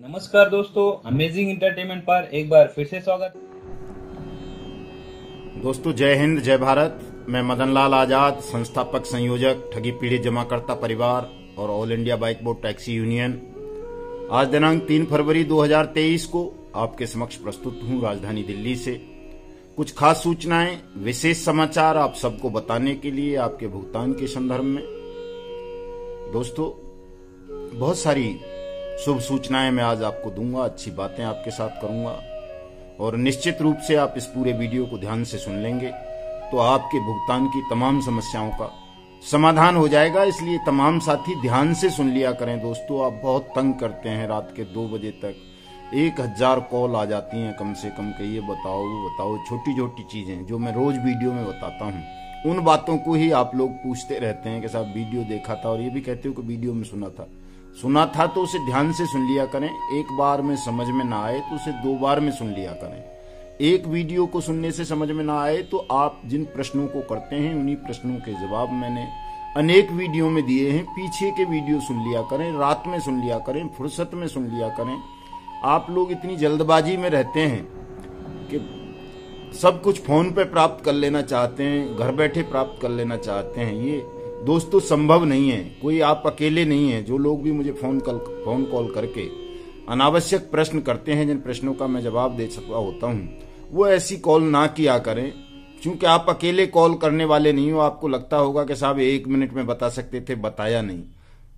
नमस्कार दोस्तों amazing entertainment पर एक बार फिर से स्वागत दोस्तों जय हिंद जय भारत मैं मदन लाल आजाद संस्थापक संयोजक ठगी पीड़ित जमाकर्ता परिवार और all India bike board taxi union आज दिनांक 3 फरवरी 2023 को आपके समक्ष प्रस्तुत हूं राजधानी दिल्ली से कुछ खास सूचनाएं विशेष समाचार आप सबको बताने के लिए आपके भुगतान के संदर्भ में दोस्तों बहुत सारी शुभ सूचनाएं मैं आज आपको दूंगा अच्छी बातें आपके साथ करूंगा और निश्चित रूप से आप इस पूरे वीडियो को ध्यान से सुन लेंगे तो आपके भुगतान की तमाम समस्याओं का समाधान हो जाएगा इसलिए तमाम साथी ध्यान से सुन लिया करें दोस्तों आप बहुत तंग करते हैं रात के दो बजे तक एक हजार कॉल आ जाती हैं कम से कम कहिए बताओ वो बताओ छोटी छोटी चीजें जो मैं रोज वीडियो में बताता हूँ उन बातों को ही आप लोग पूछते रहते हैं कि साहब वीडियो देखा था और ये भी कहते हो कि वीडियो में सुना था सुना था तो उसे ध्यान से सुन लिया करें एक बार में समझ में ना आए तो उसे दो बार में सुन लिया करें एक वीडियो को सुनने से समझ में ना आए तो आप जिन प्रश्नों को करते हैं उन्हीं प्रश्नों के जवाब मैंने अनेक वीडियो में दिए हैं पीछे के वीडियो सुन लिया करें रात में सुन लिया करें फुर्सत में सुन लिया करें आप लोग इतनी जल्दबाजी में रहते हैं कि सब कुछ फोन पे प्राप्त कर लेना चाहते हैं घर बैठे प्राप्त कर लेना चाहते हैं ये दोस्तों तो संभव नहीं है कोई आप अकेले नहीं है जो लोग भी मुझे फोन कॉल फोन कॉल करके अनावश्यक प्रश्न करते हैं जिन प्रश्नों का मैं जवाब दे सकता होता हूँ वो ऐसी कॉल ना किया करें क्योंकि आप अकेले कॉल करने वाले नहीं हो आपको लगता होगा कि साहब एक मिनट में बता सकते थे बताया नहीं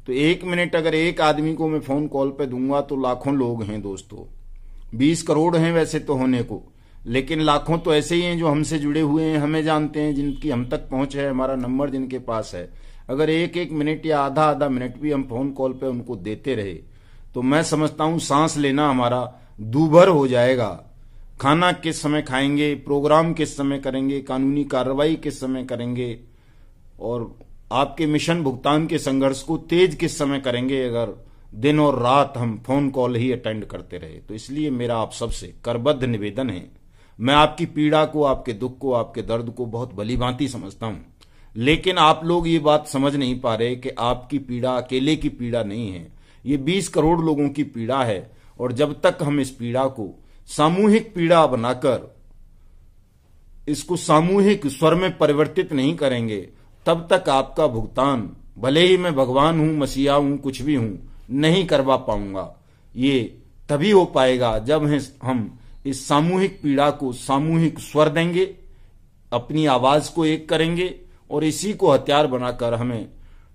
तो एक मिनट अगर एक आदमी को मैं फोन कॉल पे दूंगा तो लाखों लोग हैं दोस्तों बीस करोड़ हैं वैसे तो होने को लेकिन लाखों तो ऐसे ही हैं जो हमसे जुड़े हुए हैं हमें जानते हैं जिनकी हम तक पहुंच है हमारा नंबर जिनके पास है अगर एक एक मिनट या आधा आधा मिनट भी हम फोन कॉल पे उनको देते रहे तो मैं समझता हूं सांस लेना हमारा दूभर हो जाएगा खाना किस समय खाएंगे प्रोग्राम किस समय करेंगे कानूनी कार्रवाई किस समय करेंगे और आपके मिशन भुगतान के संघर्ष को तेज किस समय करेंगे अगर दिन और रात हम फोन कॉल ही अटेंड करते रहे तो इसलिए मेरा आप सबसे करबद्ध निवेदन है मैं आपकी पीड़ा को आपके दुख को आपके दर्द को बहुत भली भांति समझता हूं लेकिन आप लोग ये बात समझ नहीं पा रहे कि आपकी पीड़ा अकेले की पीड़ा नहीं है ये बीस करोड़ लोगों की पीड़ा है और जब तक हम इस पीड़ा को सामूहिक पीड़ा बनाकर इसको सामूहिक स्वर में परिवर्तित नहीं करेंगे तब तक आपका भुगतान भले ही मैं भगवान हूं मसीहा हूं कुछ भी हूं नहीं करवा पाऊंगा ये तभी हो पाएगा जब हम इस सामूहिक पीड़ा को सामूहिक स्वर देंगे अपनी आवाज को एक करेंगे और इसी को हथियार बनाकर हमें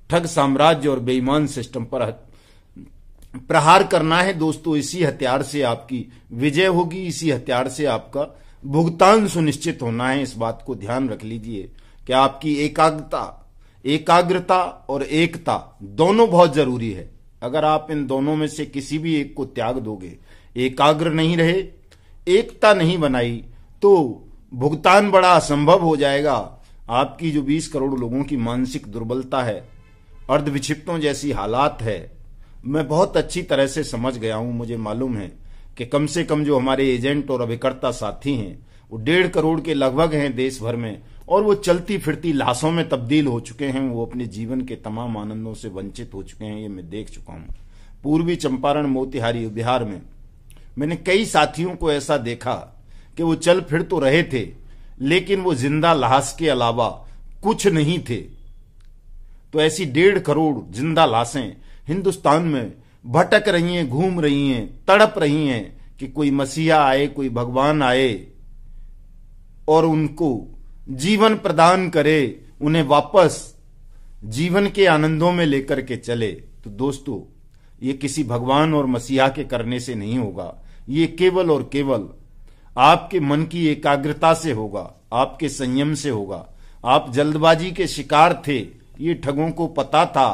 ठग साम्राज्य और बेईमान सिस्टम पर प्रहार करना है दोस्तों इसी हथियार से आपकी विजय होगी इसी हथियार से आपका भुगतान सुनिश्चित होना है इस बात को ध्यान रख लीजिए कि आपकी एकाग्रता एकाग्रता और एकता दोनों बहुत जरूरी है अगर आप इन दोनों में से किसी भी एक को त्याग दोगे एकाग्र नहीं रहे एकता नहीं बनाई तो भुगतान बड़ा असंभव हो जाएगा आपकी जो 20 करोड़ लोगों की मानसिक दुर्बलता है अर्धविक्षिप्तों जैसी हालात है मैं बहुत अच्छी तरह से समझ गया हूं मुझे मालूम है कि कम से कम जो हमारे एजेंट और अभिकर्ता साथी हैं वो डेढ़ करोड़ के लगभग हैं देश भर में और वो चलती फिरती लाशों में तब्दील हो चुके हैं वो अपने जीवन के तमाम आनंदों से वंचित हो चुके हैं ये मैं देख चुका हूँ पूर्वी चंपारण मोतिहारी बिहार में मैंने कई साथियों को ऐसा देखा कि वो चल फिर तो रहे थे लेकिन वो जिंदा लाश के अलावा कुछ नहीं थे तो ऐसी डेढ़ करोड़ जिंदा लाशें हिंदुस्तान में भटक रही हैं घूम रही हैं तड़प रही हैं कि कोई मसीहा आए कोई भगवान आए और उनको जीवन प्रदान करे उन्हें वापस जीवन के आनंदों में लेकर के चले तो दोस्तों ये किसी भगवान और मसीहा के करने से नहीं होगा ये केवल और केवल आपके मन की एकाग्रता से होगा आपके संयम से होगा आप जल्दबाजी के शिकार थे ये ठगों को पता था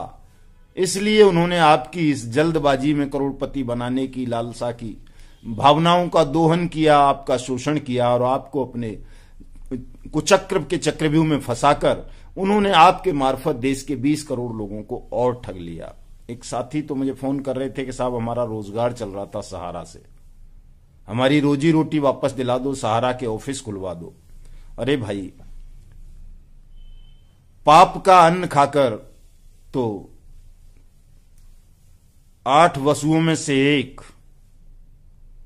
इसलिए उन्होंने आपकी इस जल्दबाजी में करोड़पति बनाने की लालसा की भावनाओं का दोहन किया आपका शोषण किया और आपको अपने कुचक्र के चक्रव्यूह में फंसाकर उन्होंने आपके मार्फत देश के 20 करोड़ लोगों को और ठग लिया एक साथी तो मुझे फोन कर रहे थे कि साहब हमारा रोजगार चल रहा था सहारा से हमारी रोजी रोटी वापस दिला दो सहारा के ऑफिस खुलवा दो अरे भाई पाप का अन्न खाकर तो आठ वसुओं में से एक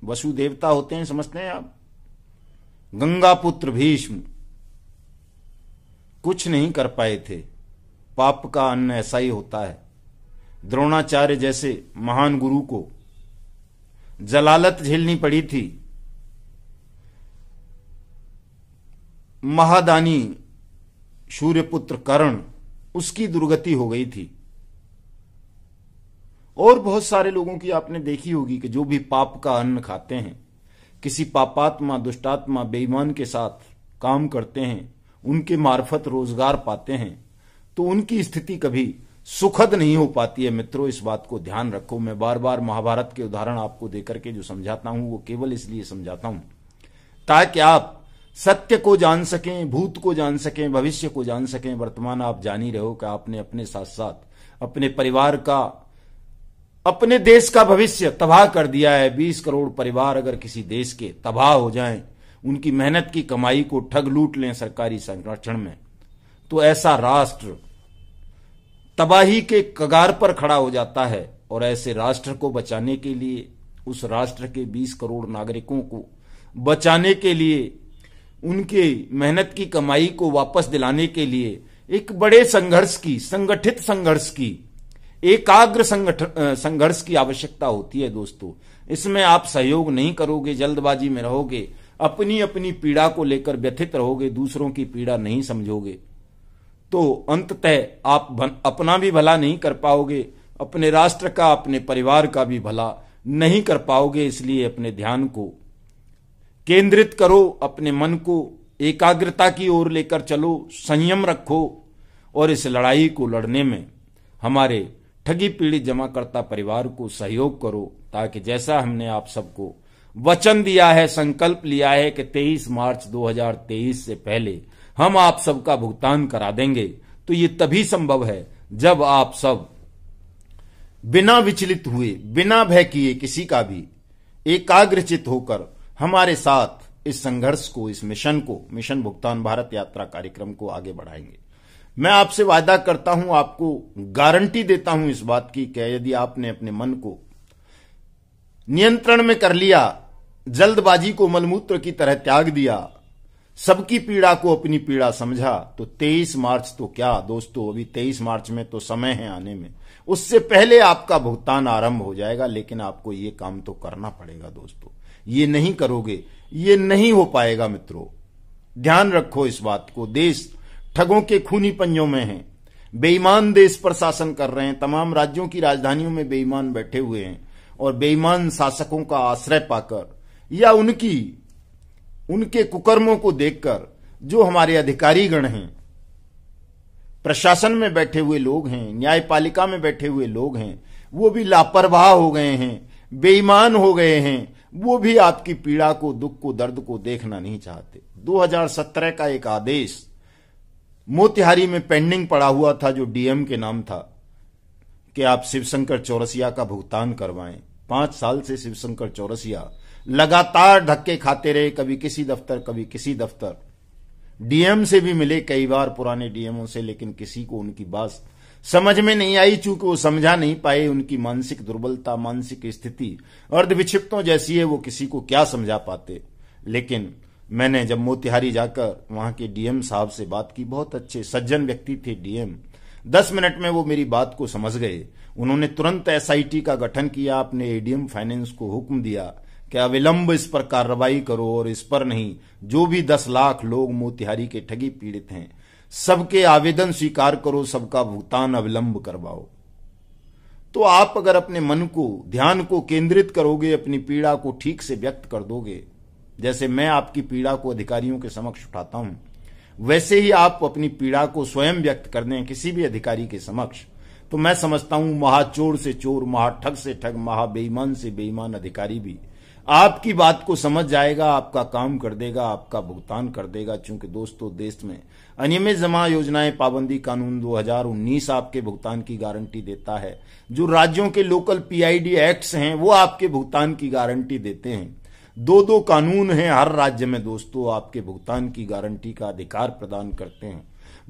वसु देवता होते हैं समझते हैं आप गंगा पुत्र भीष्म कुछ नहीं कर पाए थे पाप का अन्न ऐसा ही होता है द्रोणाचार्य जैसे महान गुरु को जलालत झेलनी पड़ी थी महादानी सूर्यपुत्र कर्ण उसकी दुर्गति हो गई थी और बहुत सारे लोगों की आपने देखी होगी कि जो भी पाप का अन्न खाते हैं किसी पापात्मा दुष्टात्मा बेईमान के साथ काम करते हैं उनके मार्फत रोजगार पाते हैं तो उनकी स्थिति कभी सुखद नहीं हो पाती है मित्रों इस बात को ध्यान रखो मैं बार बार महाभारत के उदाहरण आपको देकर के जो समझाता हूं वो केवल इसलिए समझाता हूं ताकि आप सत्य को जान सकें भूत को जान सकें भविष्य को जान सकें वर्तमान आप जान ही रहो कि आपने अपने साथ साथ अपने परिवार का अपने देश का भविष्य तबाह कर दिया है बीस करोड़ परिवार अगर किसी देश के तबाह हो जाएं उनकी मेहनत की कमाई को ठग लूट लें सरकारी संरक्षण में तो ऐसा राष्ट्र तबाही के कगार पर खड़ा हो जाता है और ऐसे राष्ट्र को बचाने के लिए उस राष्ट्र के 20 करोड़ नागरिकों को बचाने के लिए उनके मेहनत की कमाई को वापस दिलाने के लिए एक बड़े संघर्ष की संगठित संघर्ष की एकाग्र संघर्ष की आवश्यकता होती है दोस्तों इसमें आप सहयोग नहीं करोगे जल्दबाजी में रहोगे अपनी अपनी पीड़ा को लेकर व्यथित रहोगे दूसरों की पीड़ा नहीं समझोगे तो अंततः आप बन, अपना भी भला नहीं कर पाओगे अपने राष्ट्र का अपने परिवार का भी भला नहीं कर पाओगे इसलिए अपने ध्यान को केंद्रित करो अपने मन को एकाग्रता की ओर लेकर चलो संयम रखो और इस लड़ाई को लड़ने में हमारे ठगी पीड़ित जमाकर्ता परिवार को सहयोग करो ताकि जैसा हमने आप सबको वचन दिया है संकल्प लिया है कि 23 मार्च 2023 से पहले हम आप सबका भुगतान करा देंगे तो ये तभी संभव है जब आप सब बिना विचलित हुए बिना भय किए किसी का भी एकाग्रचित होकर हमारे साथ इस संघर्ष को इस मिशन को मिशन भुगतान भारत यात्रा कार्यक्रम को आगे बढ़ाएंगे मैं आपसे वादा करता हूं आपको गारंटी देता हूं इस बात की कि यदि आपने अपने मन को नियंत्रण में कर लिया जल्दबाजी को मलमूत्र की तरह त्याग दिया सबकी पीड़ा को अपनी पीड़ा समझा तो 23 मार्च तो क्या दोस्तों अभी 23 मार्च में तो समय है आने में उससे पहले आपका भुगतान आरंभ हो जाएगा लेकिन आपको ये काम तो करना पड़ेगा दोस्तों ये नहीं करोगे ये नहीं हो पाएगा मित्रों ध्यान रखो इस बात को देश ठगों के खूनी पंजों में है बेईमान देश पर शासन कर रहे हैं तमाम राज्यों की राजधानियों में बेईमान बैठे हुए हैं और बेईमान शासकों का आश्रय पाकर या उनकी उनके कुकर्मों को देखकर जो हमारे अधिकारी गण हैं प्रशासन में बैठे हुए लोग हैं न्यायपालिका में बैठे हुए लोग हैं वो भी लापरवाह हो गए हैं बेईमान हो गए हैं वो भी आपकी पीड़ा को दुख को दर्द को देखना नहीं चाहते 2017 का एक आदेश मोतिहारी में पेंडिंग पड़ा हुआ था जो डीएम के नाम था कि आप शिवशंकर चौरसिया का भुगतान करवाएं पांच साल से शिवशंकर चौरसिया लगातार धक्के खाते रहे कभी किसी दफ्तर कभी किसी दफ्तर डीएम से भी मिले कई बार पुराने डीएमओ से लेकिन किसी को उनकी बात समझ में नहीं आई चूंकि वो समझा नहीं पाए उनकी मानसिक दुर्बलता मानसिक स्थिति अर्धविक्षिप्तों जैसी है वो किसी को क्या समझा पाते लेकिन मैंने जब मोतिहारी जाकर वहां के डीएम साहब से बात की बहुत अच्छे सज्जन व्यक्ति थे डीएम दस मिनट में वो मेरी बात को समझ गए उन्होंने तुरंत एसआईटी का गठन किया अपने एडीएम फाइनेंस को हुक्म दिया कि अविलंब इस पर कार्रवाई करो और इस पर नहीं जो भी दस लाख लोग मोतिहारी के ठगी पीड़ित हैं सबके आवेदन स्वीकार करो सबका भुगतान अविलंब करवाओ तो आप अगर अपने मन को ध्यान को केंद्रित करोगे अपनी पीड़ा को ठीक से व्यक्त कर दोगे जैसे मैं आपकी पीड़ा को अधिकारियों के समक्ष उठाता हूं वैसे ही आप अपनी पीड़ा को स्वयं व्यक्त कर दें किसी भी अधिकारी के समक्ष तो मैं समझता हूं महाचोर से चोर महाठग से ठग महाबेईमान से बेईमान अधिकारी भी आपकी बात को समझ जाएगा आपका काम कर देगा आपका भुगतान कर देगा चूंकि दोस्तों देश में अनियमित जमा योजनाएं पाबंदी कानून 2019 आपके भुगतान की गारंटी देता है जो राज्यों के लोकल पीआईडी एक्ट्स हैं वो आपके भुगतान की गारंटी देते हैं दो दो कानून हैं हर राज्य में दोस्तों आपके भुगतान की गारंटी का अधिकार प्रदान करते हैं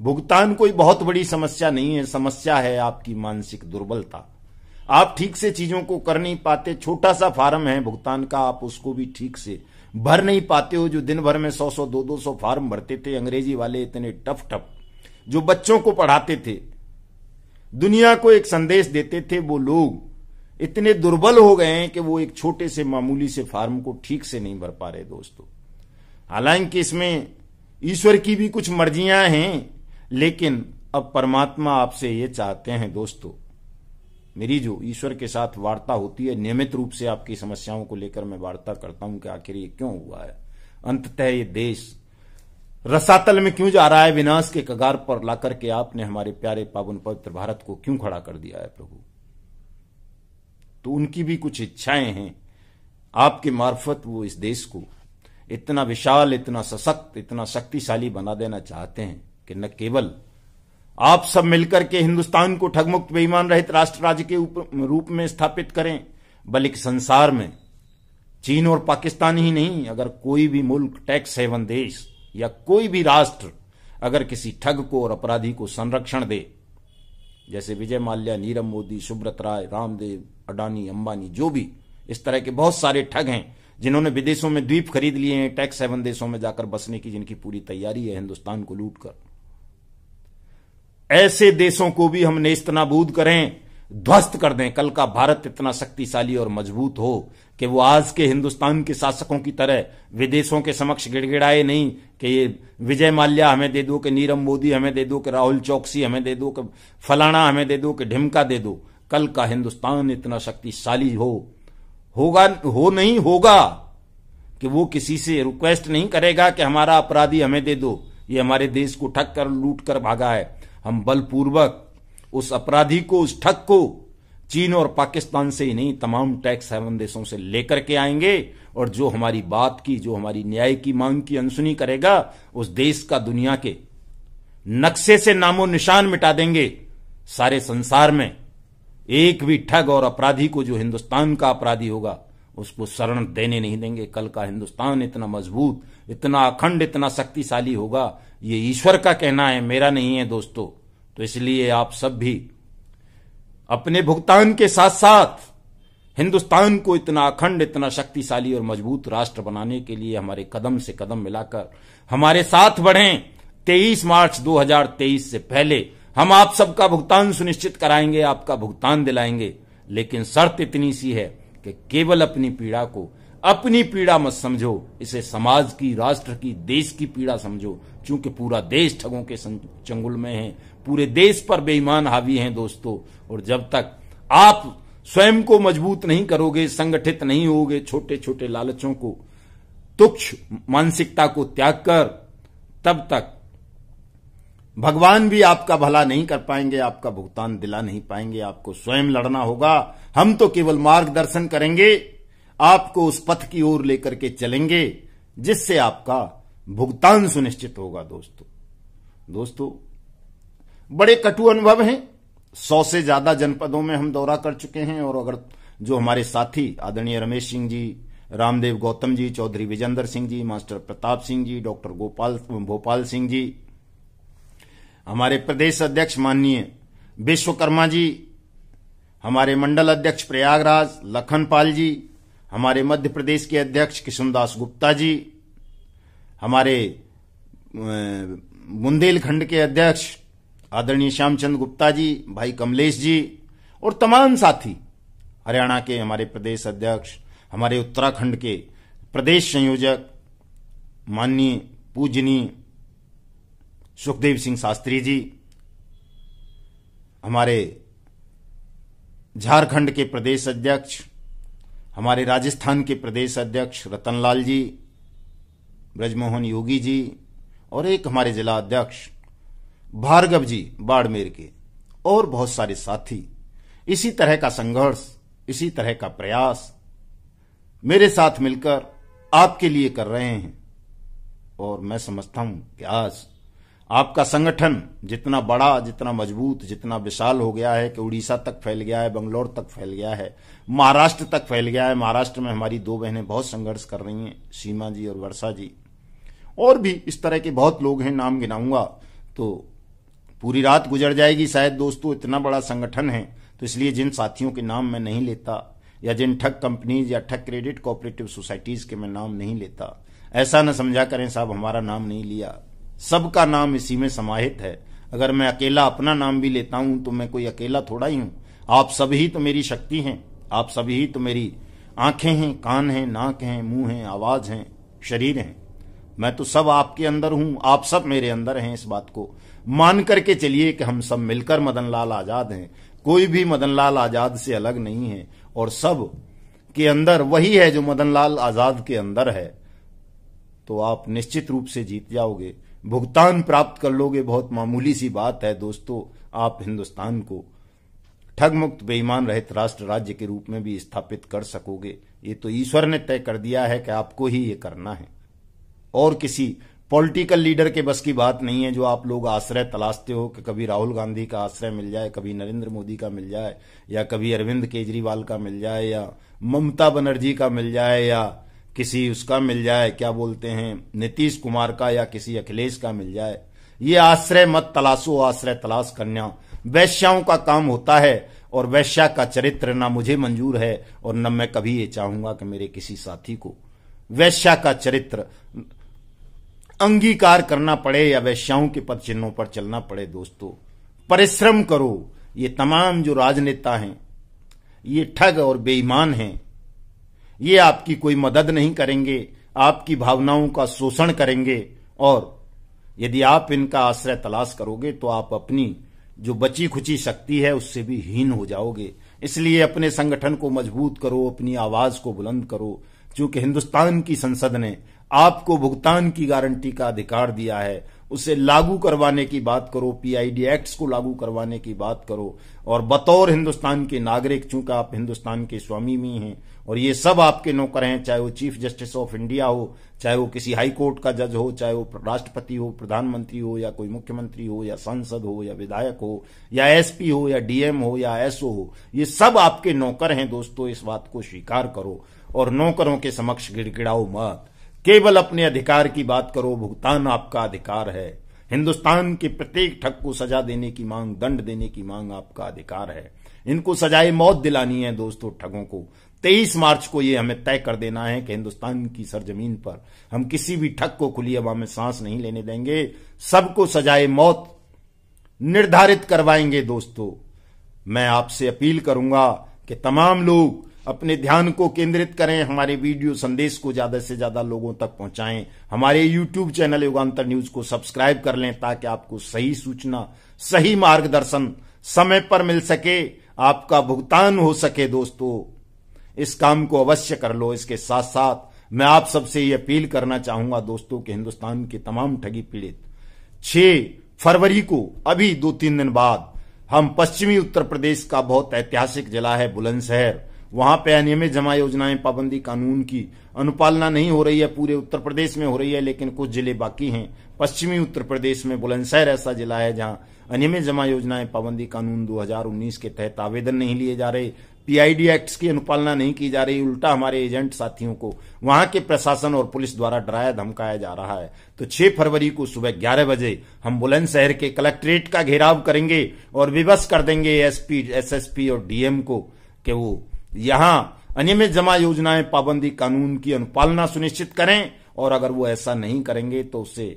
भुगतान कोई बहुत बड़ी समस्या नहीं है समस्या है आपकी मानसिक दुर्बलता आप ठीक से चीजों को कर नहीं पाते छोटा सा फार्म है भुगतान का आप उसको भी ठीक से भर नहीं पाते हो जो दिन भर में सौ सौ दो दो सौ फार्म भरते थे अंग्रेजी वाले इतने टफ टफ जो बच्चों को पढ़ाते थे दुनिया को एक संदेश देते थे वो लोग इतने दुर्बल हो गए हैं कि वो एक छोटे से मामूली से फार्म को ठीक से नहीं भर पा रहे दोस्तों हालांकि इसमें ईश्वर की भी कुछ मर्जियां हैं लेकिन अब परमात्मा आपसे ये चाहते हैं दोस्तों मेरी जो ईश्वर के साथ वार्ता होती है नियमित रूप से आपकी समस्याओं को लेकर मैं वार्ता करता हूं कि आखिर ये क्यों हुआ है अंततः ये देश रसातल में क्यों जा रहा है विनाश के कगार पर लाकर के आपने हमारे प्यारे पावन पवित्र भारत को क्यों खड़ा कर दिया है प्रभु तो उनकी भी कुछ इच्छाएं हैं आपके मार्फत वो इस देश को इतना विशाल इतना सशक्त इतना शक्तिशाली बना देना चाहते हैं कि न केवल आप सब मिलकर के हिंदुस्तान को ठगमुक्त बेईमान रहित राष्ट्र राज्य के रूप में स्थापित करें बल्कि संसार में चीन और पाकिस्तान ही नहीं अगर कोई भी मुल्क टैक्स हेवन देश या कोई भी राष्ट्र अगर किसी ठग को और अपराधी को संरक्षण दे जैसे विजय माल्या नीरव मोदी सुब्रत राय रामदेव अडानी अंबानी जो भी इस तरह के बहुत सारे ठग हैं जिन्होंने विदेशों में द्वीप खरीद लिए हैं टैक्स हेवन देशों में जाकर बसने की जिनकी पूरी तैयारी है हिंदुस्तान को लूट कर ऐसे देशों को भी हम नेस्तनाबूद करें ध्वस्त कर दें कल का भारत इतना शक्तिशाली और मजबूत हो कि वो आज के हिंदुस्तान के शासकों की तरह विदेशों के समक्ष गिड़गिड़ाए नहीं कि ये विजय माल्या हमें दे दो कि नीरव मोदी हमें दे दो कि राहुल चौकसी हमें दे दो कि फलाना हमें दे दो कि ढिमका दे दो कल का हिंदुस्तान इतना शक्तिशाली हो होगा हो नहीं होगा कि वो किसी से रिक्वेस्ट नहीं करेगा कि हमारा अपराधी हमें दे दो ये हमारे देश को ठग कर लूट कर भागा है हम बलपूर्वक उस अपराधी को उस ठग को चीन और पाकिस्तान से ही नहीं तमाम टैक्स हेवन देशों से लेकर के आएंगे और जो हमारी बात की जो हमारी न्याय की मांग की अनसुनी करेगा उस देश का दुनिया के नक्शे से नामो निशान मिटा देंगे सारे संसार में एक भी ठग और अपराधी को जो हिंदुस्तान का अपराधी होगा उसको शरण देने नहीं देंगे कल का हिंदुस्तान इतना मजबूत इतना अखंड इतना शक्तिशाली होगा ये ईश्वर का कहना है मेरा नहीं है दोस्तों तो इसलिए आप सब भी अपने भुगतान के साथ साथ हिंदुस्तान को इतना अखंड इतना शक्तिशाली और मजबूत राष्ट्र बनाने के लिए हमारे कदम से कदम मिलाकर हमारे साथ बढ़ें 23 मार्च 2023 से पहले हम आप सबका भुगतान सुनिश्चित कराएंगे आपका भुगतान दिलाएंगे लेकिन शर्त इतनी सी है कि केवल अपनी पीड़ा को अपनी पीड़ा मत समझो इसे समाज की राष्ट्र की देश की पीड़ा समझो क्योंकि पूरा देश ठगों के चंगुल में है पूरे देश पर बेईमान हावी हैं दोस्तों और जब तक आप स्वयं को मजबूत नहीं करोगे संगठित नहीं होगे छोटे छोटे लालचों को तुक्ष मानसिकता को त्याग कर तब तक भगवान भी आपका भला नहीं कर पाएंगे आपका भुगतान दिला नहीं पाएंगे आपको स्वयं लड़ना होगा हम तो केवल मार्गदर्शन करेंगे आपको उस पथ की ओर लेकर के चलेंगे जिससे आपका भुगतान सुनिश्चित होगा दोस्तों दोस्तों बड़े कटु अनुभव हैं सौ से ज्यादा जनपदों में हम दौरा कर चुके हैं और अगर जो हमारे साथी आदरणीय रमेश सिंह जी रामदेव गौतम जी चौधरी विजेंद्र सिंह जी मास्टर प्रताप सिंह जी डॉक्टर गोपाल भोपाल सिंह जी हमारे प्रदेश अध्यक्ष माननीय विश्वकर्मा जी हमारे मंडल अध्यक्ष प्रयागराज लखनपाल जी हमारे मध्य प्रदेश के अध्यक्ष किशनदास गुप्ता जी हमारे बुंदेलखंड के अध्यक्ष आदरणीय श्यामचंद गुप्ता जी भाई कमलेश जी और तमाम साथी हरियाणा के हमारे प्रदेश अध्यक्ष हमारे उत्तराखंड के प्रदेश संयोजक माननीय पूजनीय सुखदेव सिंह शास्त्री जी हमारे झारखंड के प्रदेश अध्यक्ष हमारे राजस्थान के प्रदेश अध्यक्ष रतनलाल जी ब्रजमोहन योगी जी और एक हमारे जिला अध्यक्ष भार्गव जी बाड़मेर के और बहुत सारे साथी इसी तरह का संघर्ष इसी तरह का प्रयास मेरे साथ मिलकर आपके लिए कर रहे हैं और मैं समझता हूं कि आज आपका संगठन जितना बड़ा जितना मजबूत जितना विशाल हो गया है कि उड़ीसा तक फैल गया है बंगलौर तक फैल गया है महाराष्ट्र तक फैल गया है महाराष्ट्र में हमारी दो बहनें बहुत संघर्ष कर रही हैं सीमा जी और वर्षा जी और भी इस तरह के बहुत लोग हैं नाम गिनाऊंगा तो पूरी रात गुजर जाएगी शायद दोस्तों इतना बड़ा संगठन है तो इसलिए जिन साथियों के नाम मैं नहीं लेता या जिन ठग कंपनीज या ठग क्रेडिट कोऑपरेटिव सोसाइटीज के मैं नाम नहीं लेता ऐसा न समझा करें साहब हमारा नाम नहीं लिया सबका नाम इसी में समाहित है अगर मैं अकेला अपना नाम भी लेता हूं तो मैं कोई अकेला थोड़ा ही हूं आप सभी तो मेरी शक्ति हैं आप सभी तो मेरी आंखें हैं कान हैं नाक हैं मुंह हैं आवाज हैं शरीर हैं मैं तो सब आपके अंदर हूं आप सब मेरे अंदर हैं इस बात को मान करके चलिए कि हम सब मिलकर मदन लाल आजाद हैं कोई भी मदन लाल आजाद से अलग नहीं है और सब के अंदर वही है जो मदन लाल आजाद के अंदर है तो आप निश्चित रूप से जीत जाओगे भुगतान प्राप्त कर लोगे बहुत मामूली सी बात है दोस्तों आप हिंदुस्तान को ठगमुक्त बेईमान रहित राष्ट्र राज्य के रूप में भी स्थापित कर सकोगे ये तो ईश्वर ने तय कर दिया है कि आपको ही ये करना है और किसी पॉलिटिकल लीडर के बस की बात नहीं है जो आप लोग आश्रय तलाशते हो कि कभी राहुल गांधी का आश्रय मिल जाए कभी नरेंद्र मोदी का मिल जाए या कभी अरविंद केजरीवाल का मिल जाए या ममता बनर्जी का मिल जाए या किसी उसका मिल जाए क्या बोलते हैं नीतीश कुमार का या किसी अखिलेश का मिल जाए ये आश्रय मत तलाशो आश्रय तलाश कन्या वैश्याओं का काम होता है और वैश्या का चरित्र ना मुझे मंजूर है और न मैं कभी ये चाहूंगा कि मेरे किसी साथी को वैश्या का चरित्र अंगीकार करना पड़े या वैश्याओं के पद चिन्हों पर चलना पड़े दोस्तों परिश्रम करो ये तमाम जो राजनेता हैं ये ठग और बेईमान हैं ये आपकी कोई मदद नहीं करेंगे आपकी भावनाओं का शोषण करेंगे और यदि आप इनका आश्रय तलाश करोगे तो आप अपनी जो बची खुची शक्ति है उससे भी हीन हो जाओगे इसलिए अपने संगठन को मजबूत करो अपनी आवाज को बुलंद करो क्योंकि हिंदुस्तान की संसद ने आपको भुगतान की गारंटी का अधिकार दिया है उसे लागू करवाने की बात करो पीआईडी एक्ट्स को लागू करवाने की बात करो और बतौर हिंदुस्तान के नागरिक चूंकि आप हिंदुस्तान के स्वामी भी हैं और ये सब आपके नौकर हैं चाहे वो चीफ जस्टिस ऑफ इंडिया हो चाहे वो किसी हाई कोर्ट का जज हो चाहे वो राष्ट्रपति हो प्रधानमंत्री हो या कोई मुख्यमंत्री हो या सांसद हो या विधायक हो या एसपी हो या डीएम हो या एसओ हो ये सब आपके नौकर हैं दोस्तों इस बात को स्वीकार करो और नौकरों के समक्ष गिड़गिड़ाओ मत केवल अपने अधिकार की बात करो भुगतान आपका अधिकार है हिंदुस्तान के प्रत्येक ठग को सजा देने की मांग दंड देने की मांग आपका अधिकार है इनको सजाए मौत दिलानी है दोस्तों ठगों को तेईस मार्च को ये हमें तय कर देना है कि हिंदुस्तान की सरजमीन पर हम किसी भी ठग को खुली हवा में सांस नहीं लेने देंगे सबको सजाए मौत निर्धारित करवाएंगे दोस्तों मैं आपसे अपील करूंगा कि तमाम लोग अपने ध्यान को केंद्रित करें हमारे वीडियो संदेश को ज्यादा से ज्यादा लोगों तक पहुंचाएं हमारे यूट्यूब चैनल युगांतर न्यूज को सब्सक्राइब कर लें ताकि आपको सही सूचना सही मार्गदर्शन समय पर मिल सके आपका भुगतान हो सके दोस्तों इस काम को अवश्य कर लो इसके साथ साथ मैं आप सबसे ये अपील करना चाहूंगा दोस्तों कि हिंदुस्तान के तमाम ठगी पीड़ित छह फरवरी को अभी दो तीन दिन बाद हम पश्चिमी उत्तर प्रदेश का बहुत ऐतिहासिक जिला है बुलंदशहर वहां पे अनियमित जमा योजनाएं पाबंदी कानून की अनुपालना नहीं हो रही है पूरे उत्तर प्रदेश में हो रही है लेकिन कुछ जिले बाकी हैं पश्चिमी उत्तर प्रदेश में बुलंदशहर ऐसा जिला है जहां अनियमित जमा योजनाएं पाबंदी कानून 2019 के तहत आवेदन नहीं लिए जा रहे पीआईडी एक्ट की अनुपालना नहीं की जा रही उल्टा हमारे एजेंट साथियों को वहां के प्रशासन और पुलिस द्वारा डराया धमकाया जा रहा है तो 6 फरवरी को सुबह 11 बजे हम बुलंदशहर के कलेक्ट्रेट का घेराव करेंगे और विवश कर देंगे एसपी एसएसपी और डीएम को कि वो यहां अनियमित जमा योजनाएं पाबंदी कानून की अनुपालना सुनिश्चित करें और अगर वो ऐसा नहीं करेंगे तो उसे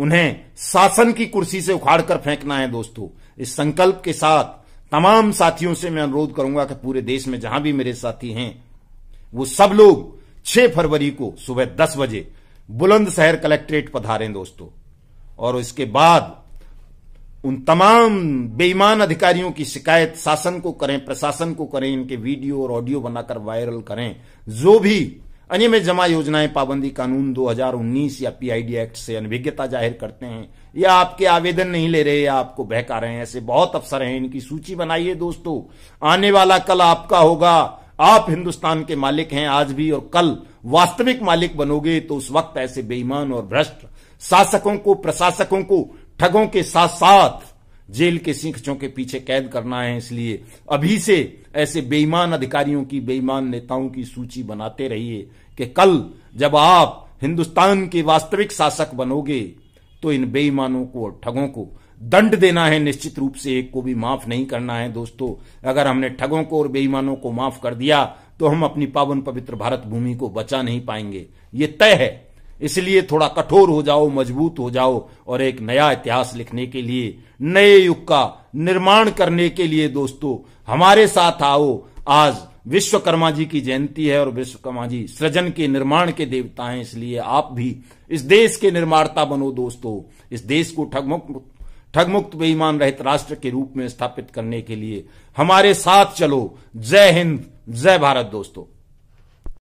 उन्हें शासन की कुर्सी से उखाड़कर फेंकना है दोस्तों इस संकल्प के साथ तमाम साथियों से मैं अनुरोध करूंगा कि पूरे देश में जहां भी मेरे साथी हैं वो सब लोग 6 फरवरी को सुबह 10 बजे बुलंदशहर कलेक्ट्रेट पधारें दोस्तों और इसके बाद उन तमाम बेईमान अधिकारियों की शिकायत शासन को करें प्रशासन को करें इनके वीडियो और ऑडियो बनाकर वायरल करें जो भी अनियमित जमा योजनाएं पाबंदी कानून 2019 या पीआईडी एक्ट से अनभिज्ञता जाहिर करते हैं या आपके आवेदन नहीं ले रहे या आपको बहका रहे हैं ऐसे बहुत अफसर हैं इनकी सूची बनाइए दोस्तों आने वाला कल आपका होगा आप हिंदुस्तान के मालिक हैं आज भी और कल वास्तविक मालिक बनोगे तो उस वक्त ऐसे बेईमान और भ्रष्ट शासकों को प्रशासकों को ठगों के साथ साथ जेल के सिंखचों के पीछे कैद करना है इसलिए अभी से ऐसे बेईमान अधिकारियों की बेईमान नेताओं की सूची बनाते रहिए कि कल जब आप हिंदुस्तान के वास्तविक शासक बनोगे तो इन बेईमानों को और ठगों को दंड देना है निश्चित रूप से एक को भी माफ नहीं करना है दोस्तों अगर हमने ठगों को और बेईमानों को माफ कर दिया तो हम अपनी पावन पवित्र भारत भूमि को बचा नहीं पाएंगे ये तय है इसलिए थोड़ा कठोर हो जाओ मजबूत हो जाओ और एक नया इतिहास लिखने के लिए नए युग का निर्माण करने के लिए दोस्तों हमारे साथ आओ आज विश्वकर्मा जी की जयंती है और विश्वकर्मा जी सृजन के निर्माण के देवता हैं इसलिए आप भी इस देश के निर्माता बनो दोस्तों इस देश को ठगमुक्त ठगमुक्त बेईमान रहित राष्ट्र के रूप में स्थापित करने के लिए हमारे साथ चलो जय हिंद जय भारत दोस्तों